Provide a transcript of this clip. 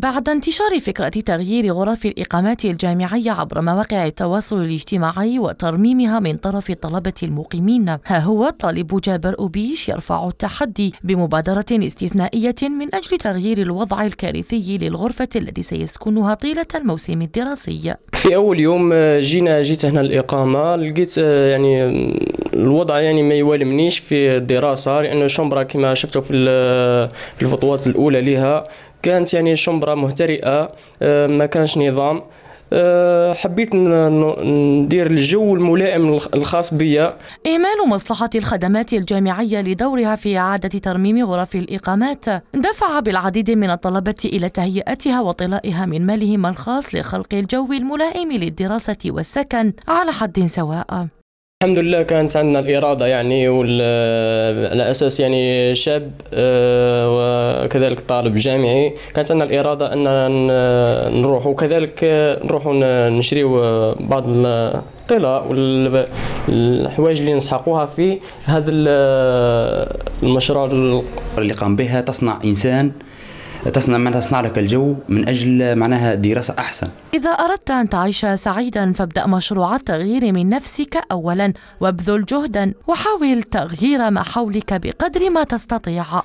بعد انتشار فكرة تغيير غرف الإقامات الجامعية عبر مواقع التواصل الاجتماعي وترميمها من طرف طلبة المقيمين ها هو الطالب جابر أوبيش يرفع التحدي بمبادرة استثنائية من أجل تغيير الوضع الكارثي للغرفة التي سيسكنها طيلة الموسم الدراسي في أول يوم آه، جينا جيت هنا الإقامة لقيت آه، يعني الوضع يعني ما يوالمنيش في الدراسه لان شومبرا كما شفتوا في في الاولى لها كانت يعني شومبرا مهترئه آه، ما كانش نظام آه، حبيت ندير الجو الملائم الخاص بيا إهمال مصلحة الخدمات الجامعية لدورها في إعادة ترميم غرف الإقامات دفع بالعديد من الطلبة إلى تهيئتها وطلائها من مالهم الخاص لخلق الجو الملائم للدراسة والسكن على حد سواء الحمد لله كانت عندنا الإرادة يعني وال على أساس يعني شاب آه، وكذلك طالب جامعي كانت عندنا الإرادة أن نروح وكذلك آه، نروح نشريو آه، بعض الطلاء والحوايج اللي نسحقوها في هذا المشروع اللي قام بها تصنع إنسان تصنع معناها تصنع لك الجو من أجل معناها دراسة أحسن إذا أردت أن تعيش سعيدا فابدأ مشروع التغيير من نفسك أولا وابذل جهدا وحاول تغيير ما حولك بقدر ما تستطيع